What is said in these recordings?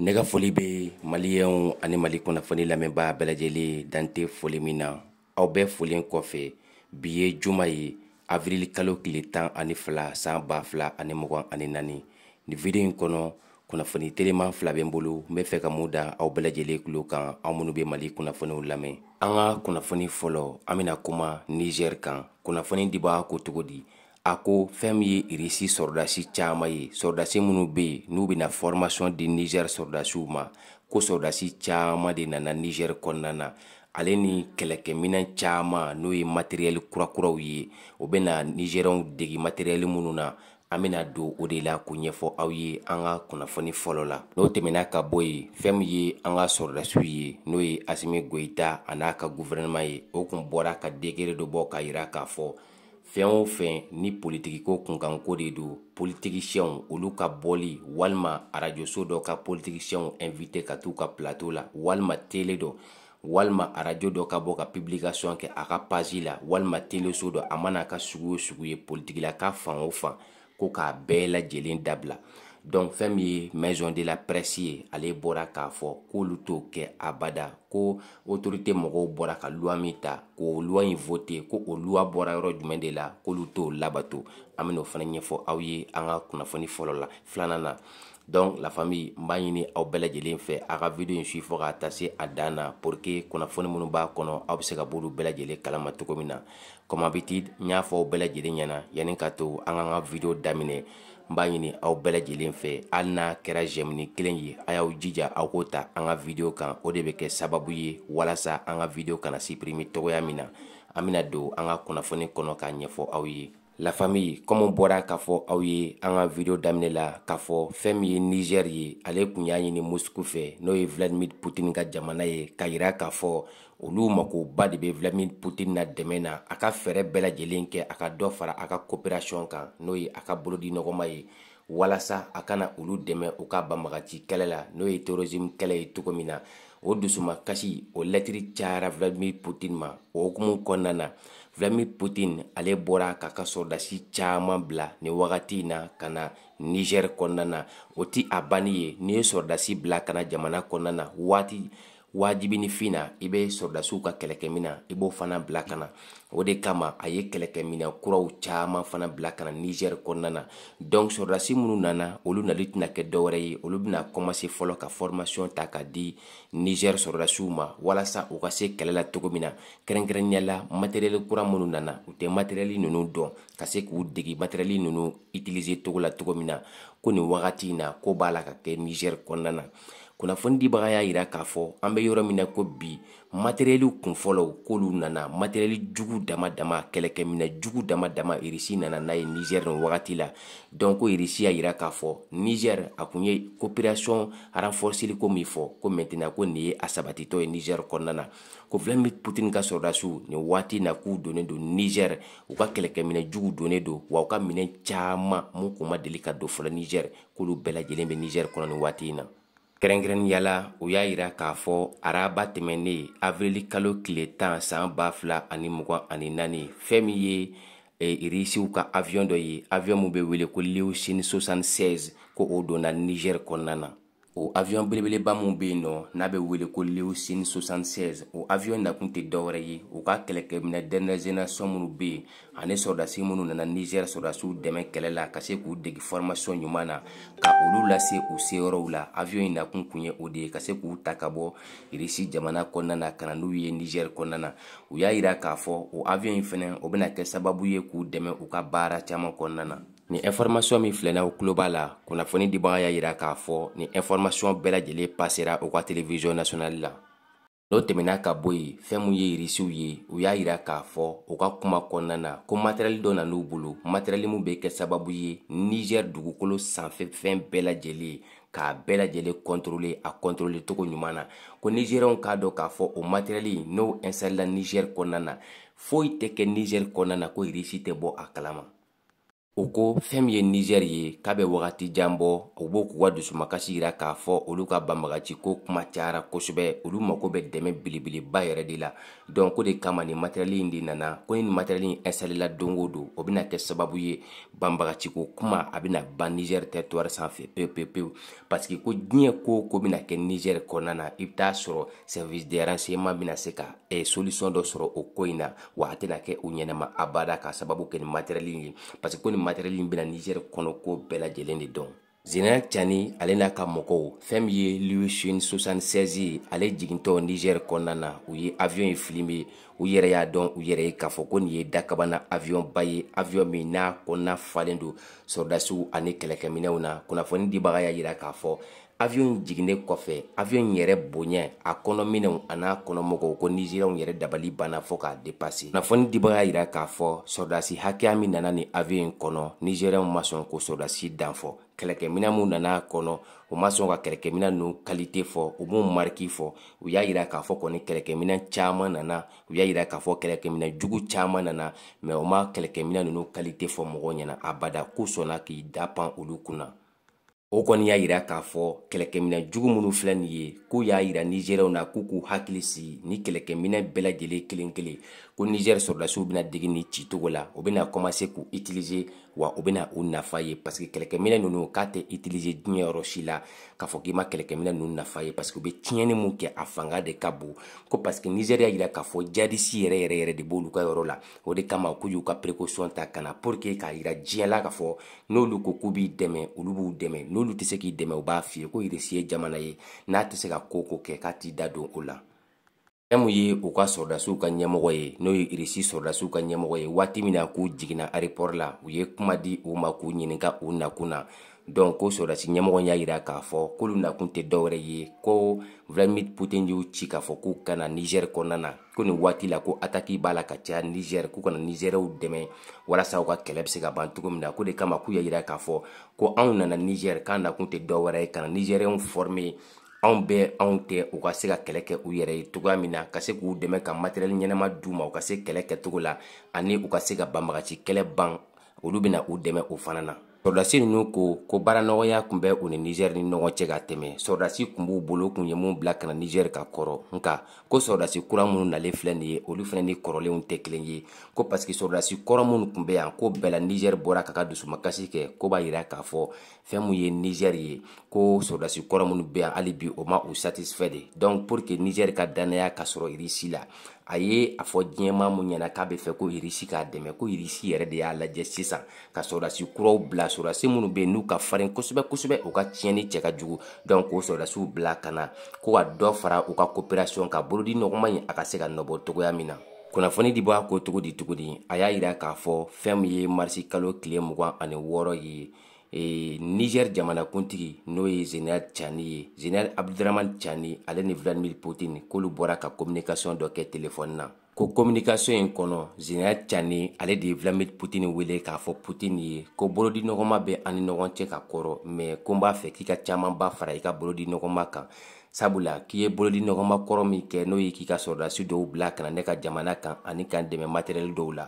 ne ka foli bɛ maliyɛnw ani mali kunnafoni lamɛnbaa bɛɛ lajɛlen dante foli min na aw bɛɛ folen kɔfɛ bi ye juma ye avirili kalo tile tan ani fila san ba fila ani mugan ani naani nin video in kɔnɔ kunnafoni telema fila bɛ n bolo n bɛ fɛ ka mun da aw bɛɛ lajɛlen tulo kan aw minnu bɛ mali kunnafoniw lamɛn an ka kunnafoni fɔlɔ an bɛna kuma niger kan kunnafoni dibaa ko cogo di a ko fɛn min ye irisi sɔrɔdasi caaman ye sɔrɔdasi minnu be yen n'u bena formasiɔn di nigɛri sɔrɔdasiw ma ko sɔrɔdasi caaman de nana nigɛri kɔnɔna na ale ni kɛlɛkɛminɛ caaman n'o ye materiyɛli kurakuraw ye o bena nigɛrɛnw degi materiyɛli minnu na an bena don o de la k'o ɲɛfɔ aw ye an ka kunnafoni fɔlɔ la n'o tɛmɛna ka bɔ ye fɛɛn min ye an ka sɔrɔdasiw ye n'o ye asimi goyita a n'a ka guvɛrɛnɛman ye o kun bɔra ka degere dɔ bɔ k'a yira k'a fɔ fɛn o fɛn ni politikiko kunkanko de don politikisiyɛnw olu ka bɔli walima arajoso dɔ ka politikisiyɛnw invite ka t'u ka plateau la walima tele dɔ walima arajo dɔ ka bɔ ka publication kɛ a ka page la walima teleso dɔ a mana ka sugu o sugu ye politikila ka fan o fan ko k'a bɛɛ lajɛlen dabila donc fɛn min ye maison de la presse ye ale bɔra k'a fɔ k'olu t'o kɛ abada ko autorité mɔgɔw bɔra ka luwa min ta k'o luwa in vote ko o luwa bɔra yɔrɔ jumɛn de la k'olu t'o labato an ben'o fana ɲɛfɔ aw ye an ka kunnafoni fɔlɔ la filanan na donc la famille n b'a ɲini aw bɛɛ lajɛlen fɛ a ka video in suit fɔ k'a taa se a dan na pour que kunnafoni minnu b'a kɔnɔ aw be se ka b'olu bɛɛ lajɛlen kalama cogo min na comme habitude n y'a fɔ aw bɛɛ lajɛlen ɲɛna yani ka to an k'an ka video daminɛ n b'a ɲini aw bɛɛ lajɛlen fɛ hali n'a kɛra jɛmini kelen ye a y'aw jija aw k'o ta an ka video kan o de bɛ kɛ sababu ye walasa an ka video kana supprimer cogoya min na an bɛna don an ka kunnafoni kɔnɔ k'a ɲɛfɔ aw ye la famille comme on bɔra k'a fɔ aw ye an ka video daminɛ la k'a fɔ fɛn min ye niger ye ale kun y'a ɲini mosku fɛ n'o ye vladimir putin ka jamana ye ka yira k'a fɔ olu makoba de bɛ vladimir putin na dɛmɛ na a ka fɛɛrɛ bɛɛ lajɛlen kɛ a ka dɔ fara a ka coopération kan n'o ye a ka bolodi nɔgɔma ye walasa a kana olu dɛmɛ u ka banbagaci kɛlɛ la n'o ye terrorisme kɛlɛ ye cogo min na o dusuma kasi o lɛtiri cayara vladimir putin ma o hukumu kɔnɔna na Vladimir Putin ale bɔra k'a ka sɔrɔdasi caaman bila ni wagati na ka na Niger kɔnɔna o ti a banni ye n'i ye sɔrɔdasi bila kana jamana kɔnɔna waati wajibini fin na i be sɔrɔdasiw ka kɛlɛkɛmina i b'o fana bila ka na o de kama a ye kɛlɛkɛminɛ kuraw caaman fana bila ka na nigɛri kɔnɔna na donk sɔrɔdasi minnu nana olu nali tɛna kɛ dɔwɛrɛ ye olu bena kɔmase fɔlɔ ka fɔrmasiɔn ta ka di nigɛri sɔrɔdasiw ma walasa u ka se kɛlɛ la cogo min na kɛrɛnkɛrɛnniya la matɛrɛli kura minnu nana u tɛ matɛrɛli nunu dɔn ka se k'u degi matɛrɛli nunu itilize cogo la cogo min na ko nin wagati na ko b'a la ka kɛ nigɛri kɔnɔna na kunnafoni dibaga y'a yira k'a fɔ an bɛ yɔrɔ min na ko bi matɛrɛliw kunfɔlɔw k'olu nana matɛrɛli jugu dama dama kɛlɛkɛminɛ jugu dama dama irisi nana n'a ye nizɛri nin wagati la dɔn ko irisi y'a yira k'a fɔ nizɛri a kun ye kopirasiyɔn ranfɔrisili ko min fɔ ko mɛntena ko nin ye a sabatitɔ ye nizɛri kɔnɔna na ko vladimir putini ka sɔrɔdasiw nin waati na k'u donnen don nizɛri u ka kɛlɛkɛminɛ jugu donnen don wa u ka minɛ caaman mun kun ma deli ka don fɔlɔ nizɛri k'olu bɛɛ lajɛlen bɛ nizɛri kɔnɔ nin waati in na kɛrɛnkɛrɛnniyala o y'a yira k'a fɔ araba tɛmɛnen avirili kalo tile tan saan b'a fila ani mugan ani naani fɛɛn min ye e, irisiw ka aviyɔn dɔ ye aviyɔn min be wele ko leosin 76 ko o donna nigɛri kɔnɔna na o avion belebeleba min be yen nɔ n'a be wele ko leosin 76 o avion nakun tɛ dɔwɛrɛ ye u ka kɛlɛkɛminɛ dernier génération minnu be yen ani sɔrɔdasi minnu nana nigɛr sɔrɔdasiw dɛmɛ kɛlɛ la ka se k'u degi formasiɔn ɲuman na ka olu lase u seyɔrɔw la avion yi nakun kun ye o de ye ka se k'u ta ka bɔ irisi jamana kɔnɔna na ka na n'u ye nigɛr kɔnɔna na u y'a yira k'a fɔ o avion yi fɛnɛ o bena kɛ sababu ye k'u dɛmɛ u ka baara caaman kɔnɔna na ni ɛnfɔrmasiɔn min filɛna u kulo b'a la kunnafoni dibaga y'a yira k'a fɔ ni ɛnfɔrmasiɔn bɛɛ lajɛlen pasera u ka televisiɔn nasiyɔnali la n'o tɛmɛna ka bɔ yen fɛɛn min ye irisiw ye u y'a yira k'a fɔ u ka kuma kɔnɔna na ko matɛrɛli dɔ na n'u bolo matɛrɛli min be kɛ sababu ye nigɛri dugukolo sanfɛ fɛn bɛɛ lajɛlen ye k'a bɛɛ lajɛlen kɔntorole a kɔntorole cogo ɲuman na ko nigɛrɛnw k'a dɔn k'a fɔ o matɛrɛli n'o ɛnsɛrila nigɛri kɔnɔna na foyi tɛ kɛ nigɛri kɔnɔna na ko irisi tɛ bɔ a kalama u ko fɛn min ye nizɛri ye k'a bɛ wagati jan bɔ u b'o k'u ka dusumakasi yira k'a fɔ olu ka banbagaci ko kuma cayara kosɛbɛ olu mago bɛ dɛmɛ belebeleba yɛrɛ de la donc o de kama nin matɛrɛli in de nana ko ni nin matɛrɛli in installera don o don o bɛna kɛ sababu ye banbagaciko kuma a bɛna ban nizɛri territoire sanfɛ pewu pewu pewu parce que ko diɲɛ ko o ko bɛna kɛ nizɛri kɔnɔna na i bɛ taa sɔrɔ service de renseignement bɛna se ka eh, solution dɔ sɔrɔ o ko in na wa a tɛna kɛ u ɲɛnama abada k'a sababu kɛ nin matɛrɛli in ye parce que ko nin matɛrɛli in bena nigɛri kɔnɔ ko bɛɛ lajɛlen de dɔn zena cani ale n'a ka mɔgɔw fɛɛn min ye luisin 76 ye ale jigintɔ nigɛri kɔnɔna na u ye aviyɔn ye filime u yɛrɛ y'a dɔn u yɛrɛ ye k'a fɔ ko nin ye dakabana aviyɔn ba ye aviyɔn min n'a kɔnɔna falen don sɔrɔdasiw ani kɛlɛkɛminɛw na kunnafoni dibaga y'a yira k'a fɔ avion jiginnen kɔfɛ avion yɛrɛ bonya a kɔnɔminɛw a n'a kɔnɔmɔgɔw ko nizeriyaw yɛrɛ dabali banna fɔɔ k'a depase kunnafoni dibaga y'a yira k'a fɔ sɔrɔdasi hakɛya min nana ni avion in kɔnɔ nizeriyaw ma sɔn ko sɔrɔdasi danfɔ kɛlɛkɛmina minw nana kɔnɔ u ma sɔn ka kɛlɛkɛmina nu kalite fɔ u b'u mariki fɔ u y'a yira k'a fɔ kɔni kɛlɛkɛmina caaman nana u y'a yira k'a fɔ kɛlɛkɛmina jugu caaman nana mɛ u ma kɛlɛkɛmina nunu kalite fɔ mɔgɔw ɲɛna abada k'u sɔnna k'i dapan olu kunna o kɔni y'a yira k'a fɔ kɛlɛkɛminɛ jugu minnu filɛ nin ye k'u y'a yira nizɛrɛw na k'u k'u hakili sigi ni kɛlɛkɛminɛ bɛɛ lajɛlen kelen kelen ko nizɛri sɔrɔdasiw bɛna digi ni cicogo la u bɛna kɔmase k'u itilize wa u bɛna u nafa ye paseke kɛlɛkɛminɛ ninnu k'a tɛ itilize diɲɛ yɔrɔ si la k'a fɔ k'i ma kɛlɛkɛminɛ ninnu nafa ye paseke u bɛ tiɲɛni min kɛ a fanga de ka bon ko paseke nizɛri y'a yira k'a fɔ jadisi yɛrɛ yɛrɛ yɛrɛ de b'olu ka yɔrɔ la o de kama k'u y'u ka perekosɔn ta ka na pour que k'a yira diɲɛ la k'a fɔ n'olu ko k'u b'i dɛmɛ olu b'u dɛmɛ n'olu tɛ se k'i dɛmɛ u b'a f'i ko irisi ye jamana ye n'a tɛ se ka ko ko kɛ k'a t'i da don o la fɛn ye u ka sɔrɔdasiw ka ɲɛmɔgɔ ye n'o ye irisi sɔrɔdasiw ka ɲɛmɔgɔ ye waati min na k'u jiginna arepɔri la u ye kuma di u ma k'u ɲininka u nakun na donc ko sɔrɔdasi ɲɛmɔgɔ y'a yira k'a fɔ k'olu nakun tɛ dɔwɛrɛ ye ko vladimir putin y'u ci k'a fɔ k'u kana nigɛri kɔnɔna na ko nin waati la ko ataki b'a la ka caya nigɛri k'u kana nigɛrɛw dɛmɛ walasa u ka kɛlɛ bɛ se ka ban cogo min na ko de kama k'u y'a yira k'a fɔ ko anw nana nigɛri k'an nakun tɛ dɔwɛrɛ ye kana nigɛriyɛnw former anw bɛɛ anw tɛ u ka se ka kɛlɛ kɛ u yɛrɛ ye cogoya min na ka se k'u dɛmɛ ka matɛrɛli ɲɛnama d'u ma u ka se kɛlɛ kɛcogo la ani u ka se ka banbagaci kɛlɛ ban olu bɛna u dɛmɛ o fana na sɔrɔdasi ninnu ko ko baara nɔgɔya tun bɛ u ni nizɛri ni ɲɔgɔn cɛ ka tɛmɛ sɔrɔdasi tun b'u bolo kun ye mun bila kana nizɛri ka kɔrɔ nka ko sɔrɔdasi kura minnu nalen filɛ nin ye olu fana ni kɔrɔlenw tɛ kelen ye ko parsiki sɔrɔdasi kɔrɔ minnu tun bɛ yan ko bɛɛ la nizɛri bɔra ka ka dusumakasi kɛ ko b'a yira k'a fɔ fɛn min ye nizɛri ye ko sɔrɔdasi kɔrɔ minnu bɛ yan hali bi o ma u satisfɛ de donc pour que nizɛri ka dannaya ka sɔrɔ irisi la a ye a fɔ diɲɛma mu ɲɛna k'a bɛ fɛ ko irisi k'a dɛmɛ ko irisi yɛrɛ de y'a lajɛ sisan ka sɔrɔdasi kuraw bila sɔrɔdasi minnu bɛ yen n'u ka farin kosɛbɛ kosɛbɛ u ka tiɲɛni cɛ ka jugu donc k'o sɔrɔdasiw bila ka na ko ka dɔ fara u ka coopération kan bolodi nɔgɔma in a ka se ka nɔbɔ cogoya min na kunnafoni di b'a ko cogo di cogo di a y'a yira k'a fɔ fɛn min ye marisi kalo tile mugan ani wɔɔrɔ ye e, niger jamanakuntigi n'o ye general cani ye general abduraman cani ale ni vladimir putin k'olu bɔra ka communication dɔ kɛ telefɔni na ko communication in kɔnɔ general cani ale de ye vladimir putin wele k'a fɔ putin ye ko bolodi nɔgɔma bɛ an ni ɲɔgɔn cɛ ka kɔrɔ mɛ ko n b'a fɛ k'i ka caamanba fara i ka bolodi nɔgɔma kan sabula k'i ye bolodi nɔgɔma kɔrɔ min kɛ n'o ye k'i ka sɔrɔdasi dɔw bila kana ne ka jamana kan ani k'an dɛmɛ matɛrɛli dɔw la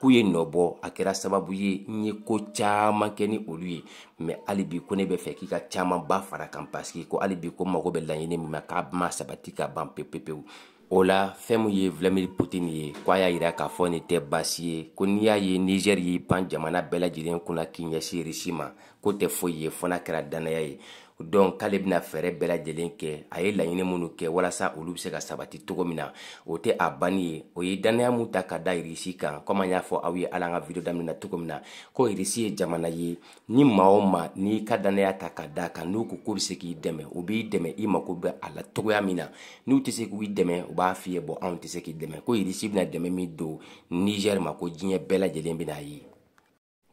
k'u ye nɔ bɔ a kɛra sababu ye n ye ko caaman kɛ ni olu ye mɛ hali bi ko ne bɛ fɛ k'i ka caamanba fara kan parsiki ko hali bi ko mago bɛ laɲini min ma k'a ma sabati ka ban pepepewu o la fɛn min ye vladimir putin ye ko a y'a yira k'a fɔ nin tɛ baasi ye ko n'i y'a ye niger y'i pan jamana bɛɛ lajɛlen kunna k'i ɲɛsin risi ma ko tɛ foyi ye fɔ n'a kɛra dannaya ye donc k'ale bɛna fɛɛrɛ bɛɛ lajɛlen kɛ a ye laɲini minnu kɛ walasa olu bɛ se ka sabati cogo min na o tɛ a banni ye o ye danaya mun ta ka da irisi kan komi an y'a fɔ aw ye ala an ka video daminɛ na cogo min na ko irisi ye jamana ye ni maa o maa n'i ka danaya ta ka da kan n'u ko k'u bɛ se k'i dɛmɛ u b'i dɛmɛ i mako bɛ a la cogoya min na n'u tɛ se k'i dɛmɛ u b'a f'i ye bɔn anw tɛ se k'i dɛmɛ ko irisi bɛna dɛmɛ min don nizɛri ma ko diɲɛ bɛɛ lajɛlen bɛna a ye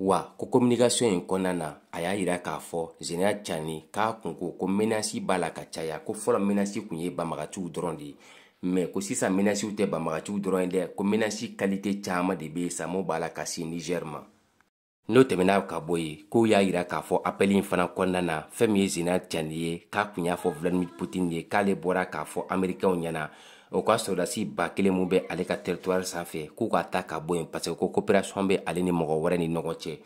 wa ko communication in kɔnɔna na a y'a yira k'a fɔ general cani k'a kun ko ko menasi b'a la ka caya ko fɔlɔ menasi kun ye banbagaciw dɔrɔn de ye mɛ ko sisan menasiw tɛ banbagaciw dɔrɔn ye dɛ ko menasi kalite caaman de be samo b'a la ka se nigɛr ma n'o tɛmɛna ka bɔ ye kow y'a yira k'a fɔ apɛli in fana kɔnɔna na fɛɛn min ye general cani ye k'a kun y'a fɔ vladimir putin ye k'ale bɔra k'a fɔ amerikɛw ɲɛna o ka sɔrɔdasi ba kelen mu bɛ ale ka teritwari sanfɛ k'u ka ta ka bo ye parce que ko coopération be ale ni mɔgɔ wɛrɛ ni ɲɔgɔn cɛ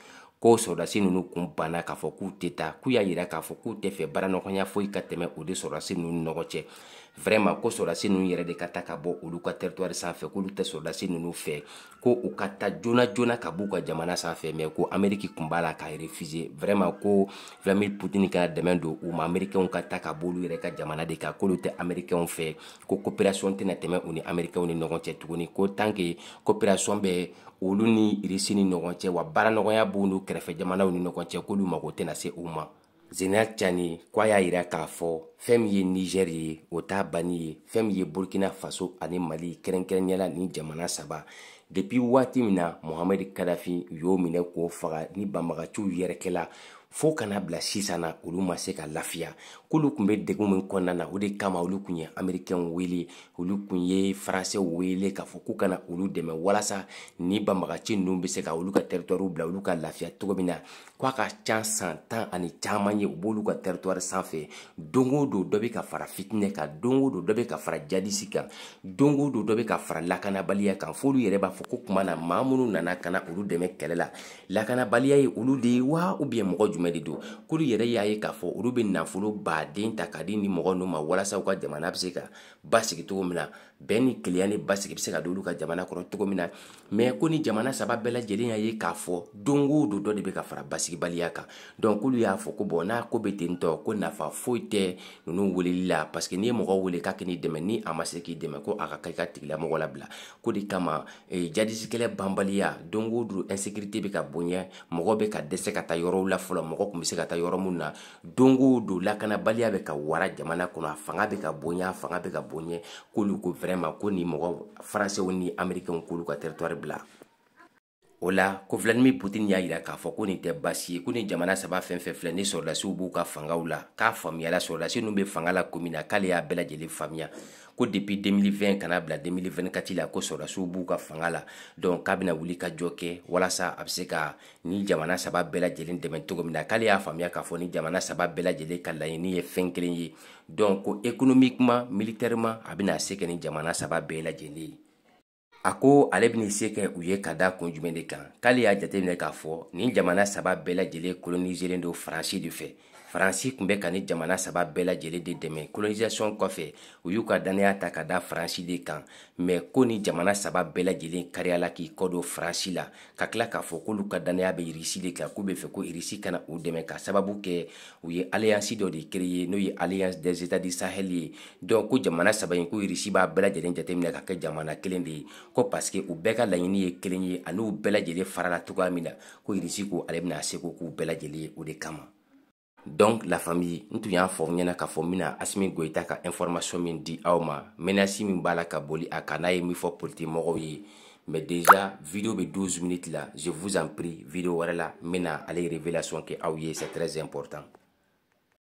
ko sɔrɔdasi ninnu kun banna k'a fɔ k'u tɛ taa k'u y'a yira k'a fɔ k'u tɛ fɛ baaraɲɔgɔnya foyi ka tɛmɛ o de sɔrɔdasi ninnu ni ɲɔgɔn cɛ vraiment ko sɔrɔdasi ninnu yɛrɛ de ka taa ka bɔ olu ka territoire sanfɛ k'olu tɛ sɔrɔdasi ninnu fɛ ko u ka taa joona joona ka b'u ka jamana sanfɛ mais ko amériki kun b'a la k'a refuser vraiment ko vladimir poutine kana dɛmɛ don u ma amérikɛnw ka taa ka b'olu yɛrɛ ka jamana de kan k'olu tɛ amérikɛnw fɛ ko coopération tɛna tɛmɛ u ni amérikɛnw ni ɲɔgɔn cɛ tuguni ko tant que coopération bɛ olu ni irisi ni ɲɔgɔn cɛ wa baara nɔgɔya b'u n'u kɛrɛfɛ jamanaw ni ɲɔgɔn cɛ k'olu mago tɛna se u ma zenal cani ko a y'a yira k'a fɔ fɛɛn min ye nigɛri ye o t'a banni ye fɛɛn min ye burkina faso ani mali kɛrɛnkɛrɛnyala ni jamana saba depi waati min na mohamɛdi kadafi y'o minɛ k'o faga ni banbagaciw yɛrɛkɛla fo kana bila sisan na olu ma se ka lafiya k'olu kun bɛ degun min kɔnɔna na o de kama olu kun ye amerikɛnw wele olu kun ye faransɛw wele k'a fɔ k'u kana olu dɛmɛ walasa ni banbagaci ninnu bɛ se ka olu ka tɛritɔriw bila olu ka lafiya cogo min na k'a ka ca san tan ani caman ye u b'olu ka tɛritɔri sanfɛ don o don dɔ bɛ ka fara fitinɛ kan don o don dɔ bɛ ka fara jadisi kan don o don dɔ bɛ ka fara lakanabaliya kan f'olu yɛrɛ b'a fɔ ko tuma na maa minnu nana ka na olu dɛmɛ kɛlɛ la lakanabaliya ye olu de ye wa mɔgɔ jumɛn jumɛn de don k'olu yɛrɛ y'a ye k'a fɔ olu bɛ nafolo baden ta k'a di nin mɔgɔ ninnu ma walasa u ka jamana bɛ se ka basigi cogo min na bɛn ni keleya ni basigi be se ka d'olu ka jamana kɔnɔ cogo min na mɛ ko ni jamana saba bɛɛ lajɛlen y'a ye k'a fɔ don o don dɔ de be ka fara basigibaliya kan donc k'olu y'a fɔ ko bɔn n'a ko be ten tɔ ko nafa foyi tɛ nunu weleli la parce que n'i ye mɔgɔ wele k'a k'i dɛmɛ ni a ma se k'i dɛmɛ ko a ka ka i ka tigilamɔgɔ labila ko de kama eh, jadisikɛlɛ banbaliya don o don insécurité be ka bonya mɔgɔ be ka dɛsɛ ka taa yɔrɔw la fɔlɔ mɔgɔ kun be se ka taa yɔrɔ mun na don o don lakanabaliya be ka wara jamana kɔnɔ a fanga be ka bonya a fanga be ka bonya k'olu ko vraiment ko ni mɔgɔ faransew ni amerikɛnw k'olu ka territoire bila o la ko vladimir putin y'a yira k'a fɔ ko nin tɛ basi ye ko ni jamana saba fɛn fɛn filɛ ni sɔrɔdasiw b'u ka fangaw la k'a faamuyala sɔrɔdasi nu be fanga la ko min na k'ale y'a bɛɛ lajɛlen faamiya ko depuis 2020 kana bila 2024 la ko sɔrɔdasiw b'u ka fanga la donc k'a bena wuli ka jɔ kɛ walasa a be se ka ni jamana saba bɛɛ lajɛlen dɛmɛ cogo min na k'ale y'a faamiya k'a fɔ ni jamana saba bɛɛ lajɛlen ka laɲini ye fɛn kelen ye donc ko économiquement militɛrɛman a bena se kɛ ni jamana saba bɛɛ lajɛlen ye a ko ale bɛna se kɛ u ye ka da kun jumɛn de kan k'ale y'a jateminɛ k'a fɔ nin jamana saba bɛɛ lajɛlen koloniselen don faransi de fɛ faransi tun bɛ ka ni jamana saba bɛɛ lajɛlen de dɛmɛ colonisation kɔfɛ u y'u ka dannaya ta ka da faransi de kan mɛ ko ni jamana saba bɛɛ lajɛlen kariyala k'i kɔdon faransi la ka tila k'a fɔ k'olu ka dannaya bɛ irisi de kan k'u bɛ fɛ ko irisi kana u dɛmɛ ka sababu kɛ u ye alliance dɔ de créer n'o ye alliance des états du sahel ye donc ko jamana saba in ko irisi b'a bɛɛ lajɛlen jateminɛ ka kɛ jamana kelen de ye ko paske u bɛɛ ka laɲini ye kelen ye an'u bɛɛ lajɛlen farala cogoya min na ko irisi ko ale bena seko k'u bɛɛ lajɛlen ye o de kama donc la famille n tun y'a fɔ ɲɛna k'a fɔ n bena asimi goyita ka information min di aw ma menasi min b'a la ka boli a kan n'a ye min fɔ politimɔgɔw ye mais déjà vidéo be 12 minutes la je vous en prie vidéo wɛrɛ la n bena ale révélation kɛ aw ye c'est très important